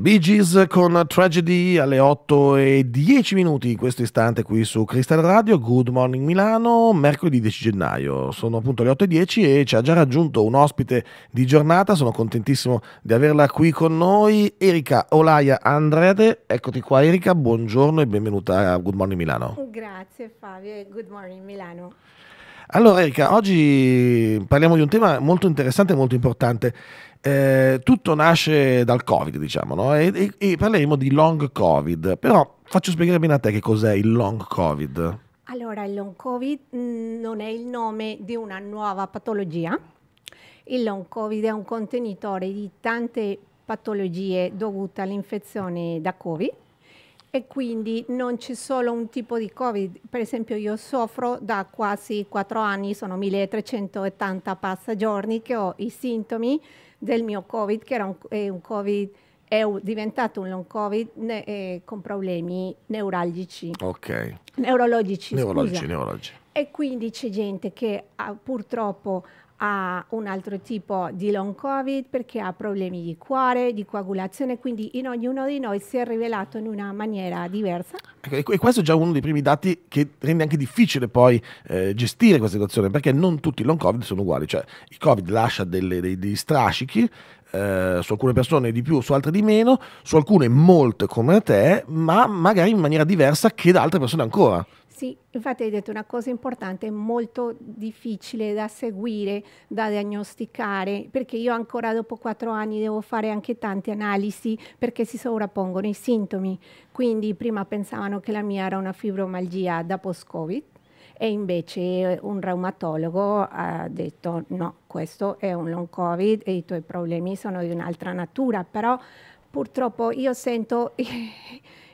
Bee Gees con Tragedy alle 8 e 10 minuti in questo istante qui su Crystal Radio, Good Morning Milano, mercoledì 10 gennaio. Sono appunto le 8 e 10 e ci ha già raggiunto un ospite di giornata, sono contentissimo di averla qui con noi, Erika Olaia Andrede, Eccoti qua Erika, buongiorno e benvenuta a Good Morning Milano. Grazie Fabio e Good Morning Milano. Allora Erika, oggi parliamo di un tema molto interessante e molto importante eh, tutto nasce dal Covid, diciamo, no? e, e, e, parleremo di long Covid, però faccio spiegare bene a te che cos'è il long Covid. Allora, il long Covid mm, non è il nome di una nuova patologia. Il long Covid è un contenitore di tante patologie dovute all'infezione da Covid e quindi non c'è solo un tipo di Covid. Per esempio io soffro da quasi 4 anni, sono 1380 passa che ho i sintomi del mio Covid, che era un, eh, un COVID è diventato un long covid ne, eh, con problemi neuralgici. Ok. Neurologici. Neurologici, neurologici. E quindi c'è gente che ha, ah, purtroppo ha un altro tipo di long covid perché ha problemi di cuore, di coagulazione, quindi in ognuno di noi si è rivelato in una maniera diversa. Ecco, e questo è già uno dei primi dati che rende anche difficile poi eh, gestire questa situazione perché non tutti i long covid sono uguali, cioè il covid lascia delle, dei, dei strascichi, eh, su alcune persone di più, su altre di meno, su alcune molte come te, ma magari in maniera diversa che da altre persone ancora. Sì, infatti hai detto una cosa importante, molto difficile da seguire, da diagnosticare, perché io ancora dopo quattro anni devo fare anche tante analisi perché si sovrappongono i sintomi. Quindi prima pensavano che la mia era una fibromalgia da post-Covid, e invece un reumatologo ha detto no, questo è un long covid e i tuoi problemi sono di un'altra natura, però purtroppo io sento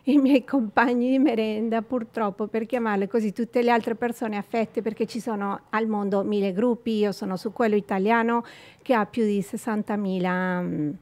i miei compagni di merenda, purtroppo per chiamarle così, tutte le altre persone affette perché ci sono al mondo mille gruppi, io sono su quello italiano che ha più di 60.000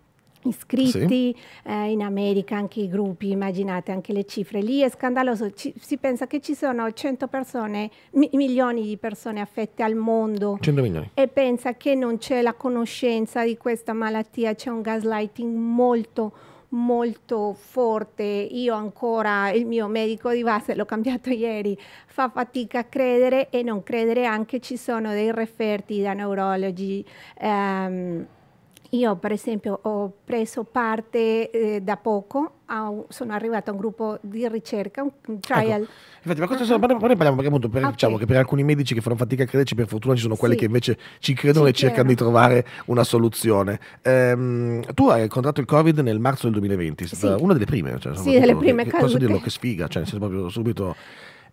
iscritti sì. eh, in America anche i gruppi immaginate anche le cifre lì è scandaloso ci, si pensa che ci sono 100 persone mi, milioni di persone affette al mondo 100 milioni e pensa che non c'è la conoscenza di questa malattia c'è un gaslighting molto, molto molto forte. Io ancora, il mio medico di base, l'ho cambiato ieri, fa fatica a credere e non credere anche ci sono dei referti da neurologi. Um, io per esempio ho preso parte eh, da poco, a, sono arrivato a un gruppo di ricerca, un ecco. trial. Ecco. Infatti, ma questo uh-huh. sono, parliamo perché appunto per, okay. diciamo che per alcuni medici che fanno fatica a crederci, per fortuna ci sono quelli sì. che invece ci credono ci e cercano di trovare una soluzione. Ehm, tu hai contratto il Covid nel marzo del 2020, sì. Eh, una delle prime. Cioè, sì, delle prime che, Posso dirlo che sfiga, cioè, proprio subito...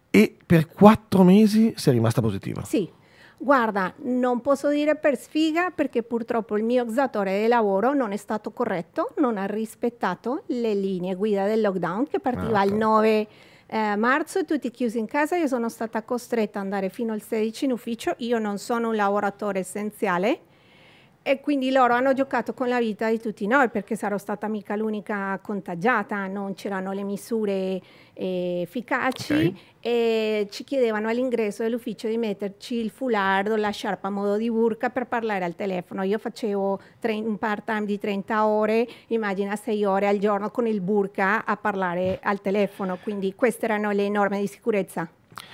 E per quattro mesi sei rimasta positiva. Sì guarda, non posso dire per sfiga perché purtroppo il mio datore di lavoro non è stato corretto, non ha rispettato le linee guida del lockdown che partiva ah, il 9 eh, marzo tutti chiusi in casa, io sono stata costretta ad andare fino al 16 in ufficio, io non sono un lavoratore essenziale, e quindi loro hanno giocato con la vita di tutti noi perché sarò stata mica l'unica contagiata, non c'erano le misure eh, efficaci okay. e ci chiedevano all'ingresso dell'ufficio di metterci il fulardo, la sciarpa a modo di burca per parlare al telefono. Io facevo tre, un part time di 30 ore, immagina 6 ore al giorno con il burka a parlare al telefono, quindi queste erano le norme di sicurezza.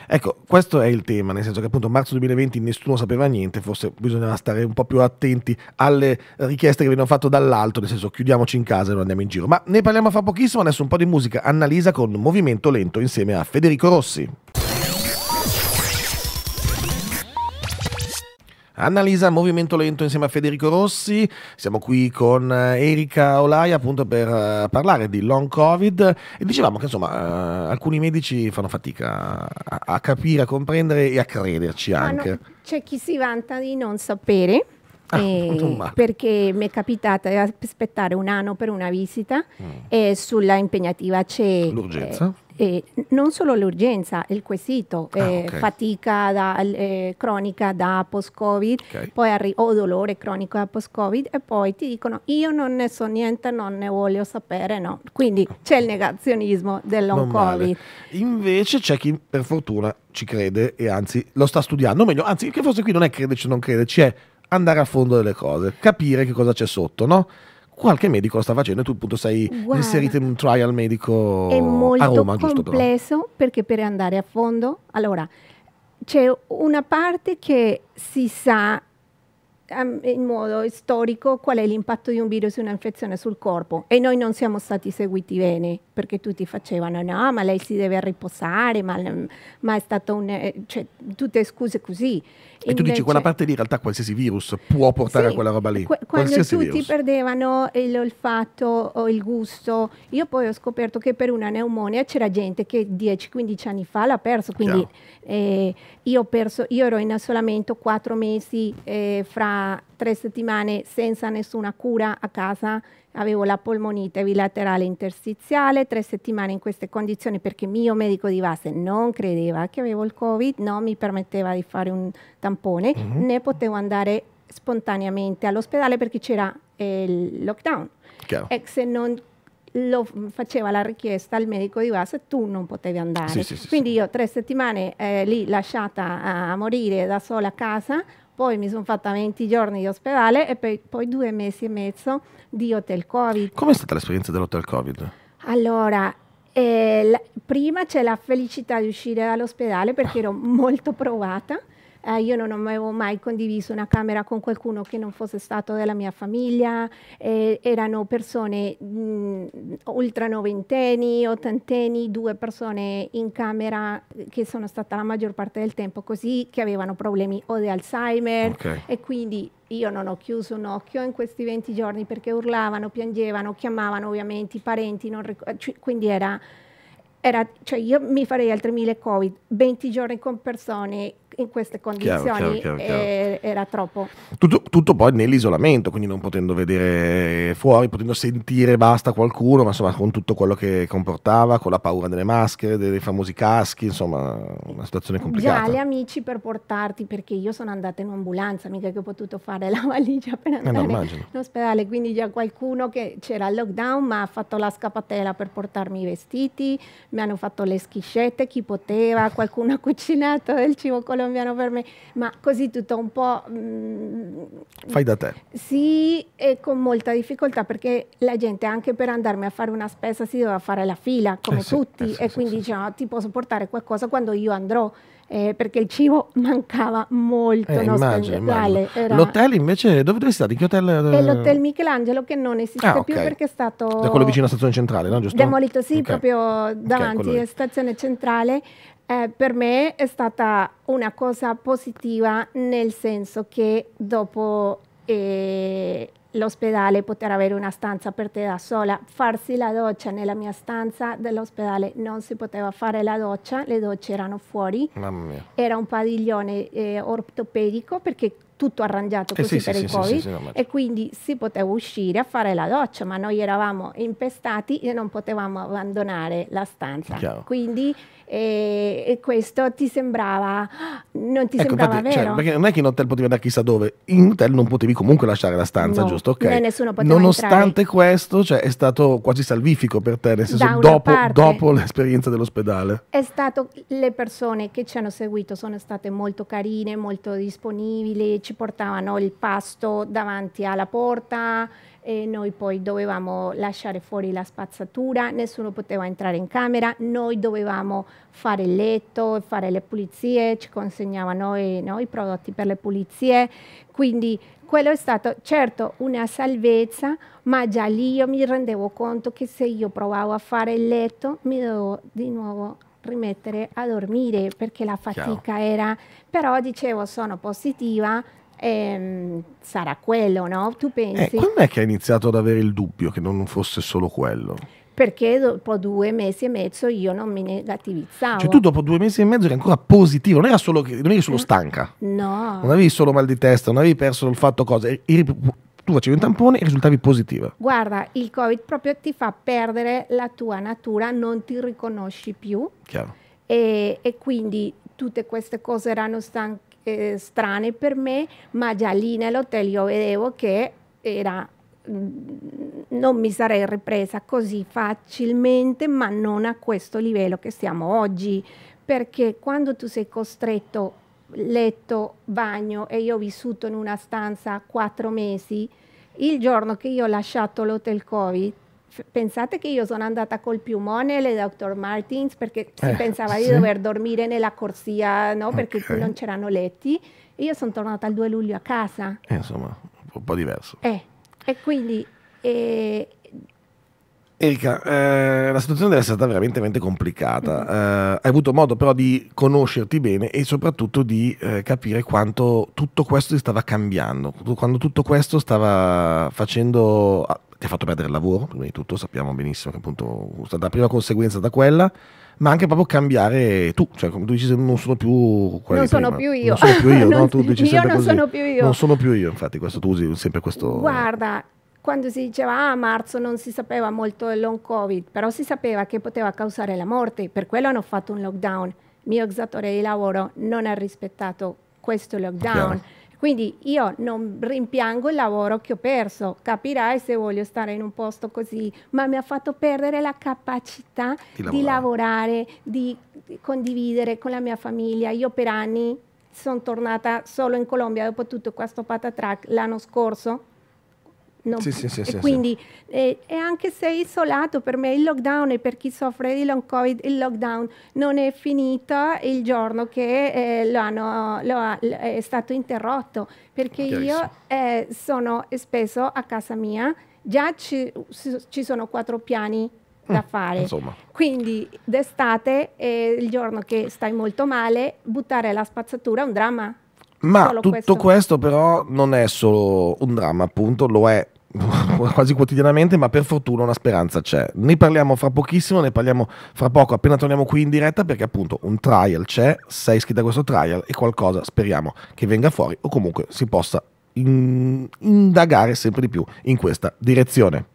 Ecco, questo è il tema, nel senso che appunto marzo 2020 nessuno sapeva niente, forse bisognava stare un po' più attenti alle richieste che venivano fatte dall'alto, nel senso chiudiamoci in casa e non andiamo in giro. Ma ne parliamo fra pochissimo, adesso un po' di musica, Annalisa con Movimento Lento insieme a Federico Rossi. Annalisa Movimento Lento insieme a Federico Rossi. Siamo qui con eh, Erika Olaia appunto per eh, parlare di long covid e dicevamo che insomma eh, alcuni medici fanno fatica a, capire, a comprendere e a crederci ah, anche. No, c'è chi si vanta di non sapere. Ah, perché mi è capitata di aspettare un anno per una visita mm. e sulla impegnativa c'è l'urgenza eh, non solo l'urgenza, il quesito, ah, eh, okay. fatica da, eh, cronica da post-Covid, okay. poi arri- o dolore cronico da post-Covid e poi ti dicono io non ne so niente, non ne voglio sapere, no. Quindi oh. c'è il negazionismo dellon long Covid. Invece c'è chi per fortuna ci crede e anzi lo sta studiando, o meglio, anzi che forse qui non è crederci o non crederci, è andare a fondo delle cose, capire che cosa c'è sotto, no? qualche medico lo sta facendo e tu appunto sei Guarda, inserito in un trial medico a Roma. È molto complesso però. perché per andare a fondo, allora c'è una parte che si sa ehm, in modo storico qual è l'impatto di un virus e un'infezione sul corpo e noi non siamo stati seguiti bene perché tutti facevano no ma lei si deve riposare ma, ma è stato un, eh, cioè, tutte scuse così e tu dici quella parte lì in realtà qualsiasi virus può portare sì, a quella roba lì. Qu- quando tutti virus. perdevano l'olfatto o il gusto, io poi ho scoperto che per una neumonia c'era gente che 10-15 anni fa l'ha perso, quindi eh, io, perso, io, ero in isolamento 4 mesi eh, fra 3 settimane senza nessuna cura a casa avevo la polmonite bilaterale interstiziale, tre settimane in queste condizioni perché mio medico di base non credeva che avevo il covid, non mi permetteva di fare un tampone, mm -hmm. né potevo andare spontaneamente all'ospedale perché c'era eh, il lockdown. Chiaro. E se non lo faceva la richiesta al medico di base, tu non potevi andare. Sì, sì, sì, Quindi io tre settimane eh, lì lasciata a morire da sola a casa, poi mi sono fatta 20 giorni di ospedale e poi, poi due mesi e mezzo di hotel covid. Com'è stata l'esperienza dell'hotel covid? Allora, eh, la, prima c'è la felicità di uscire dall'ospedale perché ero molto provata eh, io non avevo mai condiviso una camera con qualcuno che non fosse stato della mia famiglia, eh, erano persone mh, mm, ultra noventenni, ottantenni, due persone in camera che sono state la maggior parte del tempo così, che avevano problemi o di Alzheimer okay. e quindi io non ho chiuso un occhio in questi 20 giorni perché urlavano, piangevano, chiamavano ovviamente i parenti, cioè, quindi era, era, cioè io mi farei altri mille covid, 20 giorni con persone in queste condizioni chiaro, chiaro, eh, chiaro, era troppo. Tutto, tutto, poi nell'isolamento, quindi non potendo vedere fuori, potendo sentire basta qualcuno, ma insomma con tutto quello che comportava, con la paura delle maschere, dei famosi caschi, insomma una situazione complicata. Già gli amici per portarti, perché io sono andata in ambulanza, mica che ho potuto fare la valigia per andare eh no, in ospedale, quindi già qualcuno che c'era il lockdown ma ha fatto la scappatella per portarmi i vestiti, mi hanno fatto le schiscette, chi poteva, qualcuno ha cucinato del cibo colore non per me, ma così tutto un po'... Mh, mm, Fai da te. Sì, e con molta difficoltà perché la gente anche per andarmi a fare una spesa si doveva fare la fila, come eh tutti, eh sì, e sì, quindi sì, diceva ti posso portare qualcosa quando io andrò. Eh, perché il cibo mancava molto eh, no, immagino, immagino. Era... L'hotel invece dove, dove state? In che hotel? È eh? l'hotel Michelangelo che non esiste ah, più perché è stato da quello vicino alla stazione centrale, no? Giusto? Demolito sì, okay. proprio davanti alla stazione centrale eh, per me è stata una cosa positiva nel senso che dopo eh, l'ospedale poter avere una stanza per te da sola, farsi la doccia nella mia stanza dell'ospedale non si poteva fare la doccia, le docce erano fuori, era un padiglione eh, ortopedico perché tutto arrangiato eh, così eh sì, per sì, il sì, Covid no, ma... e quindi si poteva uscire a fare la doccia, ma noi eravamo impestati e non potevamo abbandonare la stanza. Chiaro. Quindi e, eh, e, questo ti sembrava non ti ecco, sembrava infatti, cioè, vero cioè, perché non è che in hotel potevi andare chissà dove in hotel non potevi comunque lasciare la stanza no, giusto ok nonostante entrare. questo cioè, è stato quasi salvifico per te nel senso dopo, parte, dopo, l'esperienza dell'ospedale è stato le persone che ci hanno seguito sono state molto carine molto disponibili ci ci portavano il pasto davanti alla porta e noi poi dovevamo lasciare fuori la spazzatura, nessuno poteva entrare in camera, noi dovevamo fare il letto, fare le pulizie, ci consegnavano i, no, i prodotti per le pulizie, quindi quello è stato certo una salvezza, ma già lì io mi rendevo conto che se io provavo a fare il letto mi dovevo di nuovo rimettere a dormire perché la fatica Ciao. era, però dicevo sono positiva, ehm, sarà quello, no? Tu eh, pensi? Eh, quando è che hai iniziato ad avere il dubbio che non fosse solo quello? perché dopo due mesi e mezzo io non mi negativizzavo. Cioè tu dopo due mesi e mezzo eri ancora positivo, non, era che, non eri solo mm. stanca. No. Non avevi solo mal di testa, non avevi perso il fatto cose, eri, tu facevi un tampone e risultavi positiva. Guarda, il Covid proprio ti fa perdere la tua natura, non ti riconosci più. Chiaro. E, e quindi tutte queste cose erano stanche eh, strane per me, ma già lì nell'hotel io vedevo che era mm, non mi sarei ripresa così facilmente, ma non a questo livello che siamo oggi, perché quando tu sei costretto letto, bagno e io ho vissuto in una stanza quattro mesi, il giorno che io ho lasciato l'hotel Covid, pensate che io sono andata col piumone alle dottor Martins perché si eh, pensava sì. di dover dormire nella corsia no? perché okay. qui non c'erano letti e io sono tornata il 2 luglio a casa eh, insomma un po' diverso eh, e quindi eh, Erika, eh, la situazione deve essere stata veramente, veramente complicata. Mm -hmm. eh, hai avuto modo però di conoscerti bene e soprattutto di eh, capire quanto tutto questo ti stava cambiando, quando tutto questo stava facendo ah, ti ha fatto perdere il lavoro, prima di tutto sappiamo benissimo che appunto è stata la prima conseguenza da quella, ma anche proprio cambiare tu, cioè come tu dici non sono più quello Non sono prima. più io. Non sono più io, no? Tu dici io non così. sono più io. Non sono più io, infatti questo tu usi sempre questo... Guarda, quando si diceva ah, a marzo non si sapeva molto del long covid, però si sapeva che poteva causare la morte, per quello hanno fatto un lockdown. Il mio ex datore di lavoro non ha rispettato questo lockdown. Chiaro quindi io non rimpiango il lavoro che ho perso, capirai se voglio stare in un posto così, ma mi ha fatto perdere la capacità di lavorare, di, lavorare, di condividere con la mia famiglia. Io per anni sono tornata solo in Colombia dopo tutto questo patatrack l'anno scorso non, sì, sì, sì, quindi, eh, e anche se isolato, per me il lockdown e per chi soffre di long covid, il lockdown non è finito il giorno che eh, lo hanno, lo ha, è stato interrotto, perché io eh, sono spesso a casa mia, già ci, ci sono quattro piani da mm, fare. Insomma. Quindi d'estate, eh, il giorno che stai molto male, buttare la spazzatura è un dramma. Ma solo tutto questo... questo però non è solo un dramma, appunto, lo è quasi quotidianamente, ma per fortuna una speranza c'è. Ne parliamo fra pochissimo, ne parliamo fra poco, appena torniamo qui in diretta, perché appunto un trial c'è, sei iscritto a questo trial e qualcosa speriamo che venga fuori o comunque si possa in... indagare sempre di più in questa direzione.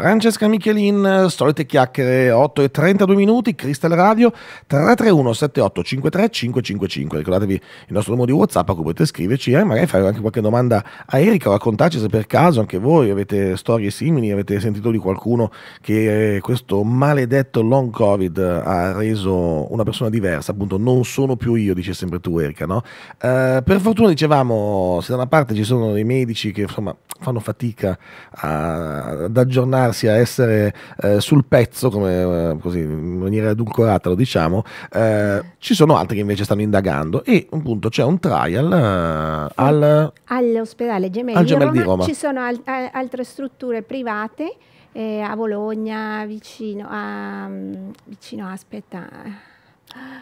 Francesca Michelin, solite chiacchiere 8 e 32 minuti, Crystal Radio 331 78 53 555. Ricordatevi il nostro numero di WhatsApp a cui potete scriverci e eh, magari fare anche qualche domanda a Erika o raccontarci se per caso anche voi avete storie simili, avete sentito di qualcuno che questo maledetto long covid ha reso una persona diversa, appunto non sono più io, dice sempre tu Erika, no? Eh, per fortuna dicevamo, se da una parte ci sono dei medici che insomma fanno fatica ad aggiornare allenarsi a essere eh, sul pezzo, come, eh, così, in maniera edulcorata lo diciamo, eh, ci sono altri che invece stanno indagando e appunto c'è un trial eh, al, all'ospedale Gemelli, al Gemelli Roma, di Roma. Ci sono al- altre strutture private eh, a Bologna, vicino a, mm, vicino, aspetta,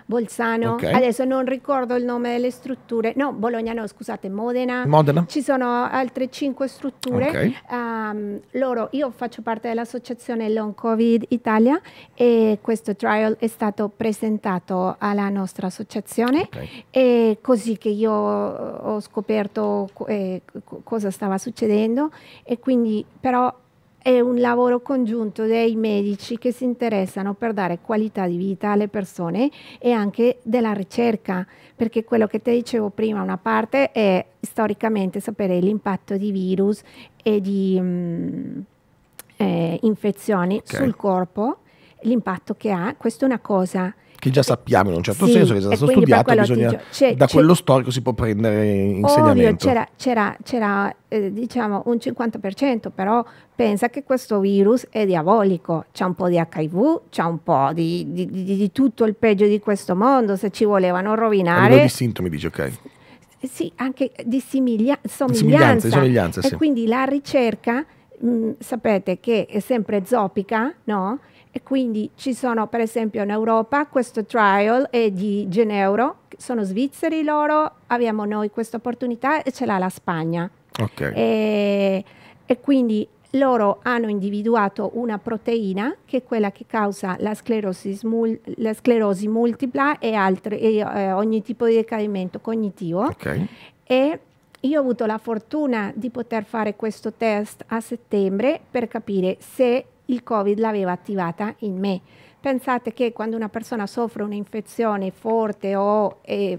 Bolzano, okay. adesso non ricordo il nome delle strutture, no Bologna no scusate Modena, Modena. ci sono altre cinque strutture, okay. um, loro, io faccio parte dell'associazione Long Covid Italia e questo trial è stato presentato alla nostra associazione okay. e così che io ho scoperto eh, cosa stava succedendo e quindi però è un lavoro congiunto dei medici che si interessano per dare qualità di vita alle persone e anche della ricerca, perché quello che ti dicevo prima, una parte è storicamente sapere l'impatto di virus e di mh, mm, eh, infezioni okay. sul corpo, l'impatto che ha, questa è una cosa che già sappiamo in un certo sì, senso che è stato studiato, bisogna, cioè, c'è, da c'è, quello storico si può prendere insegnamento. Ovvio, c'era, c'era, c'era eh, diciamo un 50%, però pensa che questo virus è diabolico, c'è un po' di HIV, c'è un po' di, di, di, di tutto il peggio di questo mondo, se ci volevano rovinare... di sintomi dici, ok. Sì, anche di simiglia- somiglianza. Di somiglianza, sì. E quindi la ricerca, mh, mm, sapete che è sempre zoppica, no? E quindi ci sono per esempio in Europa questo trial è di Geneuro, sono svizzeri loro, abbiamo noi questa opportunità e ce l'ha la Spagna. Okay. E, e quindi loro hanno individuato una proteina che è quella che causa la sclerosi, mul- la sclerosi multipla e, altri, e eh, ogni tipo di decadimento cognitivo. Okay. E io ho avuto la fortuna di poter fare questo test a settembre per capire se il Covid l'aveva attivata in me. Pensate che quando una persona soffre un'infezione forte o eh,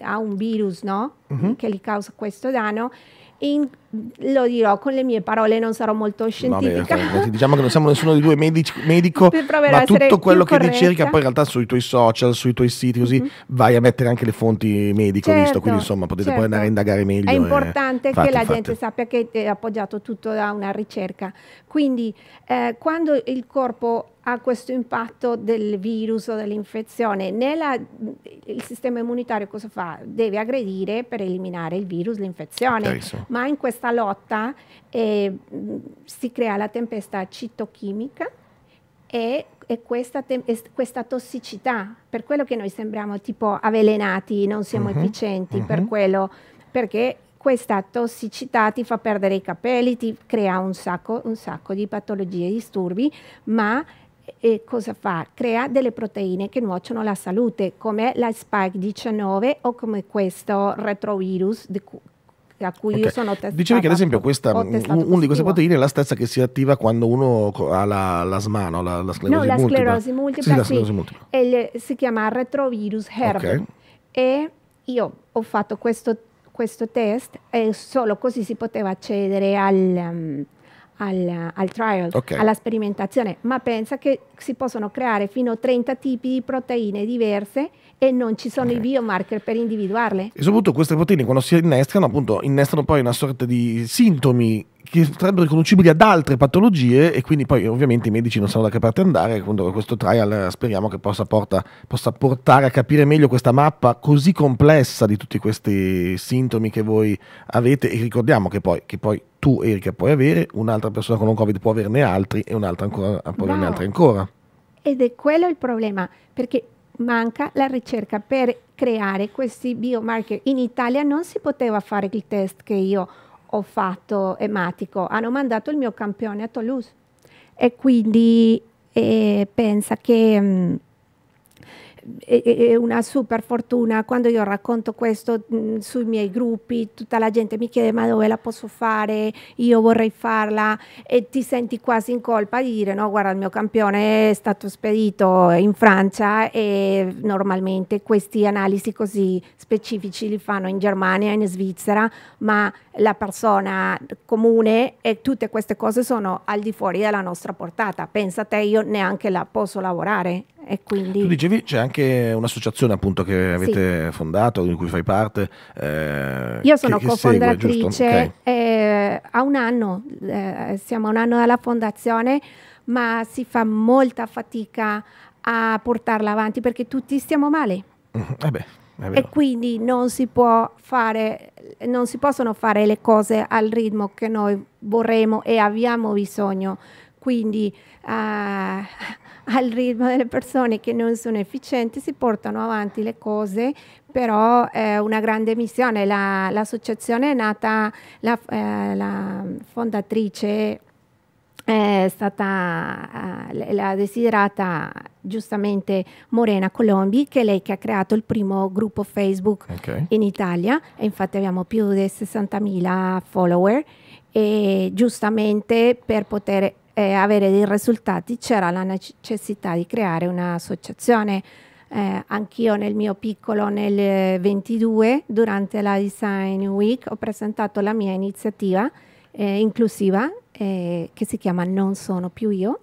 ha un virus no? uh mm-hmm. -huh. che gli causa questo danno, in, lo dirò con le mie parole, non sarò molto scientifica. Vabbè, diciamo che non siamo nessuno di due medici, medico, ma tutto quello che ricerca poi in realtà sui tuoi social, sui tuoi siti, così mm-hmm. vai a mettere anche le fonti medico, certo, visto, quindi insomma potete certo. poi andare a certo. indagare meglio. È importante e... fate, che la fate. gente sappia che è appoggiato tutto da una ricerca. Quindi eh, quando il corpo ha questo impatto del virus o dell'infezione. Nella, il sistema immunitario cosa fa? Deve aggredire per eliminare il virus, l'infezione, okay, so. ma in questa questa lotta eh, si crea la tempesta citochimica e, e questa, te questa, tossicità, per quello che noi sembriamo tipo avvelenati, non siamo uh mm-hmm. -huh. efficienti, uh -huh. per mm-hmm. quello, perché questa tossicità ti fa perdere i capelli, ti crea un sacco, un sacco di patologie e disturbi, ma eh, cosa fa? Crea delle proteine che nuociono alla salute, come la Spike 19 o come questo retrovirus di cui, a cui okay. io sono testata. Dicevi che ad esempio questa, uno di queste proteine è la stessa che si attiva quando uno ha la, la SMA, no? la, la sclerosi no, multipla. la sclerosi multipla, sì, sì. Sclerosi multipla. E, si chiama retrovirus herb. Okay. E io ho fatto questo, questo, test e solo così si poteva accedere al... Um, al, al, trial, okay. alla sperimentazione, ma pensa che si possono creare fino a 30 tipi di proteine diverse e non ci sono okay. i biomarker per individuarle. E soprattutto queste proteine quando si innestano, appunto, innestano poi una sorta di sintomi che sarebbero riconducibili ad altre patologie e quindi poi ovviamente i medici non sanno da che parte andare, quindi questo trial speriamo che possa, porta, possa, portare a capire meglio questa mappa così complessa di tutti questi sintomi che voi avete e ricordiamo che poi, che poi tu Erika puoi avere, un'altra persona con un covid può averne altri e un'altra ancora può wow. altri ancora. Ed è quello il problema, perché manca la ricerca per creare questi biomarker. In Italia non si poteva fare il test che io ho fatto ematico, hanno mandato il mio campione a Toulouse e quindi eh, pensa che... Mh, mm, è una super fortuna. Quando io racconto questo mh, mm, sui miei gruppi, tutta la gente mi chiede ma dove la posso fare, io vorrei farla e ti senti quasi in colpa di dire no, guarda il mio campione è stato spedito in Francia e normalmente questi analisi così specifici li fanno in Germania, in Svizzera, ma la persona comune e tutte queste cose sono al di fuori della nostra portata. Pensa te, io neanche la posso lavorare quindi... Tu dicevi c'è anche un'associazione appunto che avete sì. fondato, di cui fai parte. Eh, Io sono che, cofondatrice, che segue, okay. Eh, a un anno, eh, siamo a un anno dalla fondazione, ma si fa molta fatica a portarla avanti perché tutti stiamo male. Mm-hmm. Eh beh, e quindi non si, può fare, non si possono fare le cose al ritmo che noi vorremmo e abbiamo bisogno. Quindi... Uh, al ritmo delle persone che non sono efficienti, si portano avanti le cose, però è eh, una grande missione. La, l'associazione è nata, la, eh, la fondatrice eh, è stata eh, la desiderata giustamente Morena Colombi, che è lei che ha creato il primo gruppo Facebook okay. in Italia, e infatti abbiamo più di 60.000 follower, e giustamente per poter eh, avere dei risultati c'era la necessità di creare un'associazione. Eh, anch'io nel mio piccolo nel 22 durante la Design Week ho presentato la mia iniziativa eh, inclusiva eh, che si chiama Non sono più io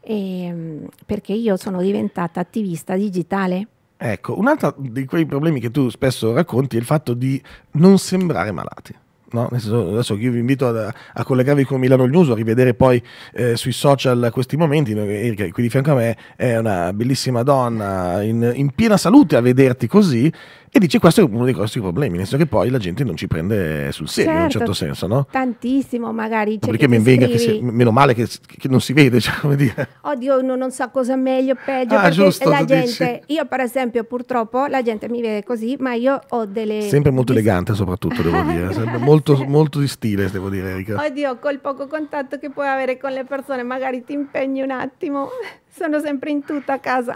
ehm, perché io sono diventata attivista digitale. Ecco, un altro di quei problemi che tu spesso racconti è il fatto di non sembrare malati. No? Adesso io vi invito a, a, collegarvi con Milano News, a rivedere poi eh, sui social questi momenti. Erika, qui di fianco a me, è una bellissima donna in, in piena salute a vederti così e dice questo è uno dei grossi problemi, nel senso che poi la gente non ci prende sul serio certo, in un certo, certo senso, no? Tantissimo magari. Cioè perché ben venga, si, meno male che, che, non si vede, cioè, come dire. Oddio, uno non sa cosa è meglio o peggio, ah, giusto, la gente, dici. io per esempio purtroppo la gente mi vede così, ma io ho delle... Sempre molto elegante soprattutto, devo dire, eh, sempre molto, molto di stile, devo dire Erika. Oddio, col poco contatto che puoi avere con le persone, magari ti impegni un attimo sono sempre in tutta casa.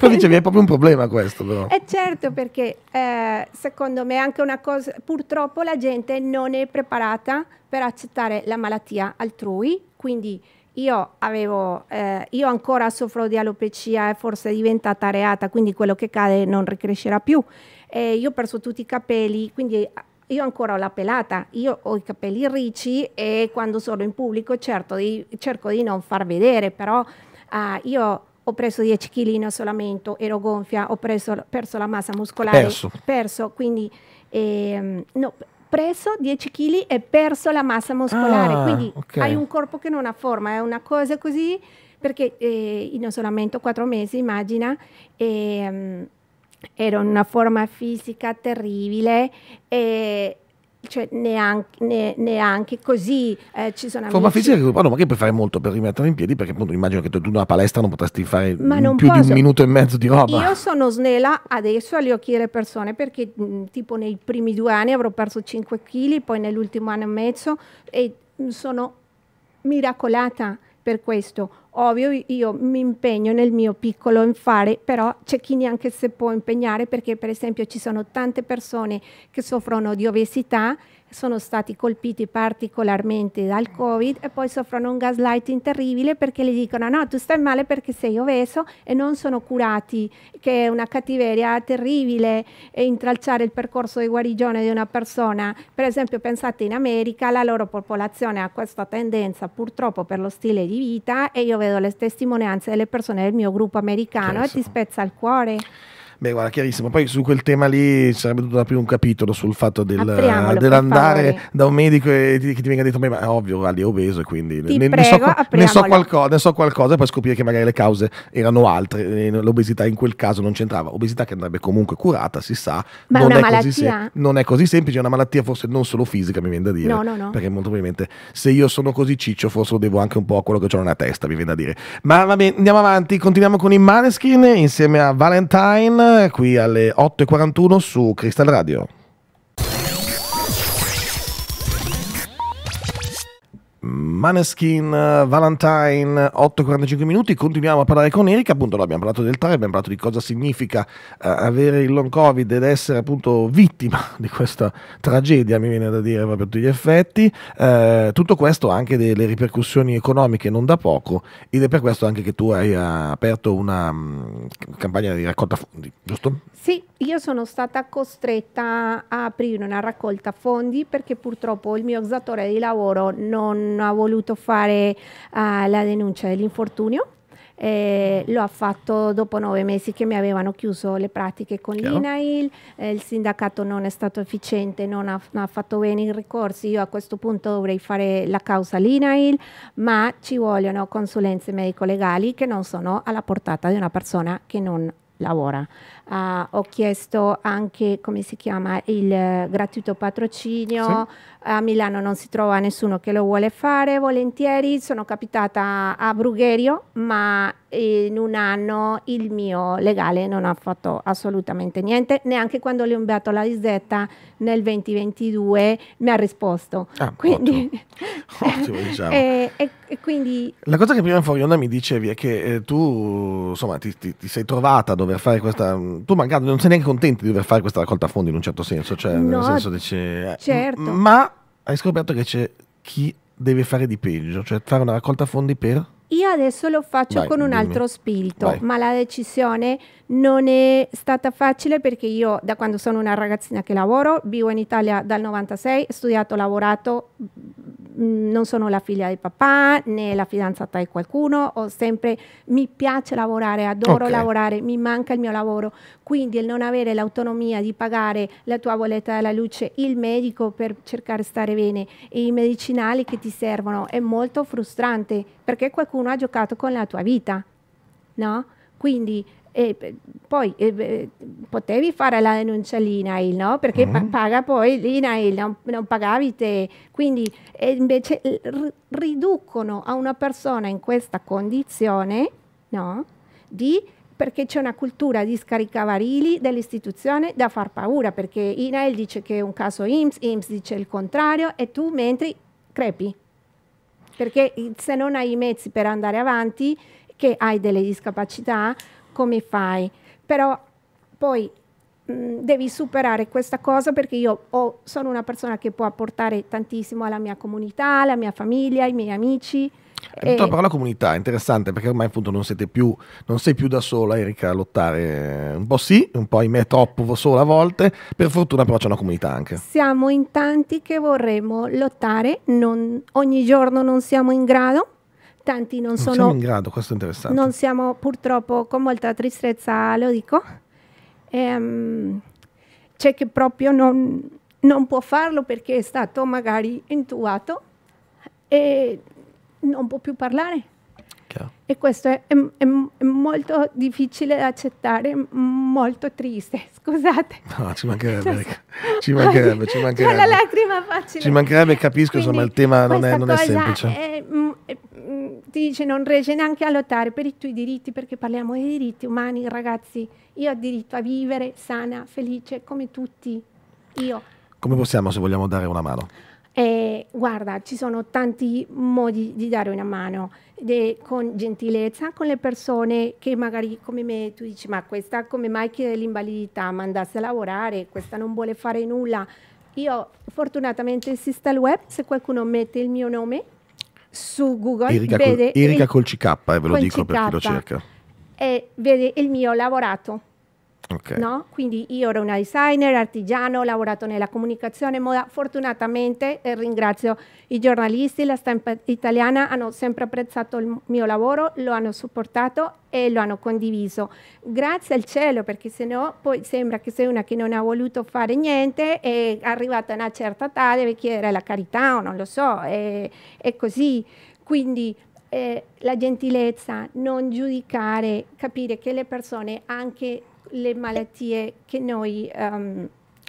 tu dicevi è proprio un problema questo però. È eh, certo perché eh, secondo me è anche una cosa, purtroppo la gente non è preparata per accettare la malattia altrui, quindi io, avevo, eh, io ancora soffro di alopecia e forse è diventata areata, quindi quello che cade non ricrescerà più. Eh, io ho perso tutti i capelli, quindi io ancora ho la pelata, io ho i capelli ricci e quando sono in pubblico certo di, cerco di non far vedere, però uh, io ho preso 10 kg in isolamento, ero gonfia, ho preso, perso la massa muscolare, perso, perso quindi ehm, no, preso 10 kg e perso la massa muscolare, ah, quindi okay. hai un corpo che non ha forma, è una cosa così, perché eh, in isolamento 4 mesi, immagina, e, ehm, era una forma fisica terribile e cioè neanche, ne, neanche così eh, ci sono forma amici. fisica che, oh no, ma che puoi fare molto per rimettermi in piedi perché appunto immagino che tu in una palestra non potresti fare non più posso. di un minuto e mezzo di roba io sono snella adesso agli occhi delle persone perché mh, mm, tipo nei primi due anni avrò perso 5 kg poi nell'ultimo anno e mezzo e mm, sono miracolata per questo, ovvio, io mi impegno nel mio piccolo in fare, però c'è chi neanche si può impegnare perché per esempio ci sono tante persone che soffrono di obesità sono stati colpiti particolarmente dal Covid e poi soffrono un gaslighting terribile perché gli dicono no, tu stai male perché sei obeso e non sono curati, che è una cattiveria terribile e intralciare il percorso di guarigione di una persona. Per esempio pensate in America, la loro popolazione ha questa tendenza purtroppo per lo stile di vita e io vedo le testimonianze delle persone del mio gruppo americano Penso. e ti spezza il cuore. Beh, guarda, chiarissimo. Poi su quel tema lì sarebbe dovuto aprire un capitolo sul fatto del, dell'andare da un medico e ti, che ti venga detto: ma è ovvio, guardi, è obeso, e quindi ne, prego, ne, so, ne, so qualcosa, ne so qualcosa e poi scoprire che magari le cause erano altre. L'obesità in quel caso non c'entrava. Obesità che andrebbe comunque curata, si sa. Ma non, è così, se, non è così semplice, è una malattia forse non solo fisica, mi viene da dire. No, no, no. Perché molto probabilmente se io sono così ciccio, forse lo devo anche un po' a quello che ho nella testa, mi viene da dire. Ma va bene, andiamo avanti, continuiamo con i Maneskin insieme a Valentine qui alle 8.41 su Crystal Radio. Maneskin, eh, Valentine, 8.45 minuti, continuiamo a parlare con Erika, appunto abbiamo parlato del TAR, abbiamo parlato di cosa significa eh, avere il long covid ed essere appunto vittima di questa tragedia, mi viene da dire proprio a tutti gli effetti, eh, tutto questo ha anche delle ripercussioni economiche non da poco ed è per questo anche che tu hai aperto una mm, campagna di raccolta fondi, giusto? Sì, io sono stata costretta a aprire una raccolta fondi perché purtroppo il mio datore di lavoro non non ha voluto fare uh, la denuncia dell'infortunio. Eh, lo ha fatto dopo nove mesi che mi avevano chiuso le pratiche con Chiaro. l'INAIL, eh, il sindacato non è stato efficiente, non ha, non ha, fatto bene i ricorsi, io a questo punto dovrei fare la causa all'INAIL, ma ci vogliono consulenze medico-legali che non sono alla portata di una persona che non lavora. Uh, ho chiesto anche come si chiama il eh, gratuito patrocinio. Sì. A Milano non si trova nessuno che lo vuole fare volentieri. Sono capitata a Brugherio, ma in un anno il mio legale non ha fatto assolutamente niente, neanche quando le ho inviato la disdetta nel 2022 mi ha risposto. Ah, quindi, ottimo. ottimo, diciamo. e, eh, e, e quindi... La cosa che prima Foriona mi dicevi è che eh, tu insomma ti, ti, ti, sei trovata a dover fare questa mm, tu magari non sei neanche contento di dover fare questa raccolta fondi in un certo senso, cioè no, nel senso dici, eh, certo. ma hai scoperto che c'è chi deve fare di peggio, cioè fare una raccolta fondi per io adesso lo faccio Vai, con un dimmi. altro spirito, Vai. ma la decisione non è stata facile perché io da quando sono una ragazzina che lavoro, vivo in Italia dal 96, studiato, lavorato, mm, non sono la figlia di papà né la fidanzata di qualcuno, ho sempre mi piace lavorare, adoro okay. lavorare, mi manca il mio lavoro. Quindi il non avere l'autonomia di pagare la tua bolletta della luce, il medico per cercare di stare bene e i medicinali che ti servono è molto frustrante perché qualcuno ha giocato con la tua vita, no? Quindi e poi e, potevi fare la denuncia all'INAIL, no? Perché mm. pa mm-hmm. paga poi l'INAIL, non, non, pagavi te. Quindi invece riducono a una persona in questa condizione, no? Di perché c'è una cultura di scaricavarili dell'istituzione da far paura, perché INAIL dice che è un caso IMSS, IMSS dice il contrario e tu mentre crepi, perché se non hai i mezzi per andare avanti, che hai delle discapacità, come fai? Però poi Mm, devi superare questa cosa perché io ho, sono una persona che può apportare tantissimo alla mia comunità, alla mia famiglia, ai miei amici. Eh, e... La parola comunità è interessante perché ormai appunto non, più, non sei più da sola Erika a lottare, un po' sì, un po' ahimè troppo sola a volte, per fortuna però c'è una comunità anche. Siamo in tanti che vorremmo lottare, non, ogni giorno non siamo in grado, tanti non, non sono... Non siamo in grado, questo è interessante. Non siamo purtroppo, con molta tristezza lo dico, ehm, c'è che proprio non, non può farlo perché è stato magari intubato e non può più parlare. E questo è, è, è, molto difficile da accettare, molto triste, scusate. No, ci mancherebbe, cioè, ci mancherebbe, ci cioè, mancherebbe. la lacrima facile. Ci mancherebbe, capisco, Quindi, insomma, il tema non è, non è semplice. È, è, ti dice non regge neanche a lottare per i tuoi diritti, perché parliamo di diritti umani, ragazzi. Io ho diritto a vivere sana, felice, come tutti. Io. Come possiamo, se vogliamo dare una mano? Eh, guarda, ci sono tanti modi di dare una mano de, con gentilezza con le persone che magari come me tu dici ma questa come mai chiede l'invalidità, mandasse a lavorare, questa non vuole fare nulla. Io fortunatamente esiste il web, se qualcuno mette il mio nome su Google Erika vede... Col, Erika col CK, eh, ve lo dico CK, per chi lo cerca. E vede il mio lavorato Okay. No? Quindi io ero una designer, artigiano, ho lavorato nella comunicazione, moda. Fortunatamente eh, ringrazio i giornalisti, la stampa italiana hanno sempre apprezzato il mio lavoro, lo hanno supportato e lo hanno condiviso. Grazie al cielo, perché se no poi sembra che sei una che non ha voluto fare niente, è arrivata a una certa età, deve chiedere la carità o non lo so, è, è così. Quindi eh, la gentilezza, non giudicare, capire che le persone anche le malattie che noi, um,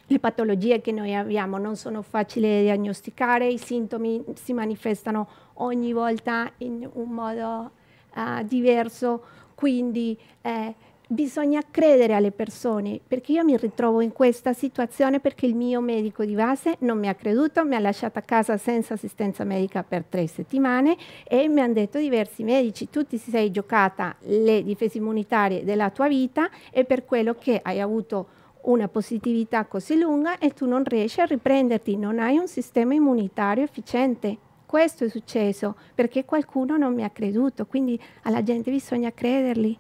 le patologie che noi abbiamo non sono facili da diagnosticare, i sintomi si manifestano ogni volta in un modo uh, diverso, quindi eh, bisogna credere alle persone, perché io mi ritrovo in questa situazione perché il mio medico di base non mi ha creduto, mi ha lasciato a casa senza assistenza medica per tre settimane e mi hanno detto diversi medici, tu ti sei giocata le difese immunitarie della tua vita e per quello che hai avuto una positività così lunga e tu non riesci a riprenderti, non hai un sistema immunitario efficiente. Questo è successo perché qualcuno non mi ha creduto, quindi alla gente bisogna crederli.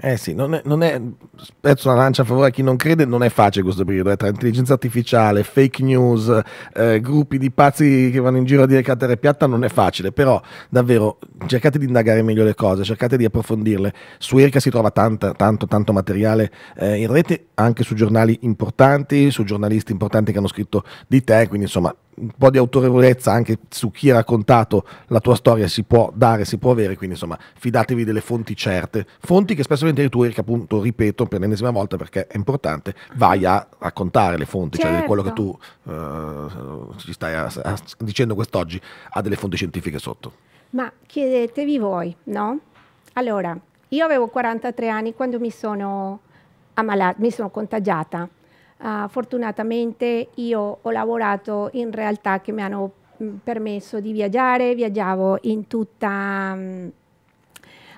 Eh sì, non è, non è, spezzo una lancia a favore a chi non crede, non è facile questo periodo, eh, tra intelligenza artificiale, fake news, eh, gruppi di pazzi che vanno in giro a dire che la terra è piatta, non è facile, però davvero cercate di indagare meglio le cose, cercate di approfondirle. Su Erika si trova tanto, tanto, tanto materiale eh, in rete, anche su giornali importanti, su giornalisti importanti che hanno scritto di te, quindi insomma un po' di autorevolezza anche su chi ha raccontato la tua storia si può dare, si può avere, quindi insomma fidatevi delle fonti certe, fonti che spesso volentieri tu Erika appunto ripeto per l'ennesima volta perché è importante, vai a raccontare le fonti, certo. cioè quello che tu uh, ci stai a, a, dicendo quest'oggi ha delle fonti scientifiche sotto. Ma chiedetevi voi, no? Allora, io avevo 43 anni quando mi sono ammalata, mi sono contagiata Uh, fortunatamente io ho lavorato in realtà che mi hanno mm, permesso di viaggiare, viaggiavo in tutta mh, mm, uh,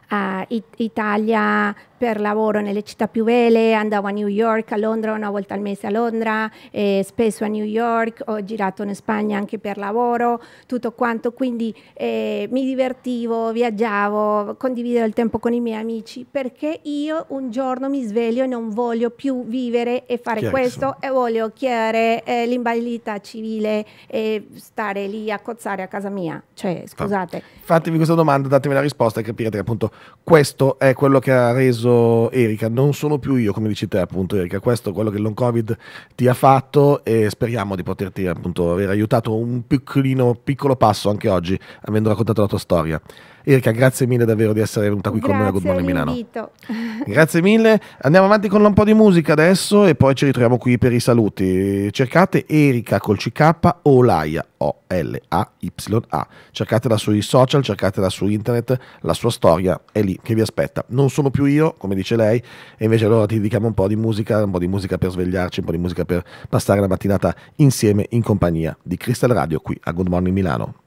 ah, It Italia, per lavoro nelle città più belle, andavo a New York, a Londra una volta al mese a Londra, eh, spesso a New York, ho girato in Spagna anche per lavoro, tutto quanto, quindi eh, mi divertivo, viaggiavo, condividevo il tempo con i miei amici perché io un giorno mi sveglio e non voglio più vivere e fare questo e voglio chiedere eh, l'invalidità civile e stare lì a cozzare a casa mia, cioè scusate. Fatevi questa domanda, datemi la risposta e capirete che appunto questo è quello che ha reso caso Erika, non sono più io, come dici te appunto Erika, questo è quello che il long covid ti ha fatto e speriamo di poterti appunto aver aiutato un piccolino, piccolo passo anche oggi, avendo raccontato la tua storia. Erika, grazie mille davvero di essere venuta qui grazie con noi a Good Morning Milano. grazie mille. Andiamo avanti con un po' di musica adesso e poi ci ritroviamo qui per i saluti. Cercate Erika col CK Olaia, O-L-A-Y-A. Cercatela sui social, cercatela su internet, la sua storia è lì che vi aspetta. Non sono più io, come dice lei, e invece allora ti dedichiamo un po' di musica, un po' di musica per svegliarci, un po' di musica per passare la mattinata insieme in compagnia di Crystal Radio qui a Good Morning Milano.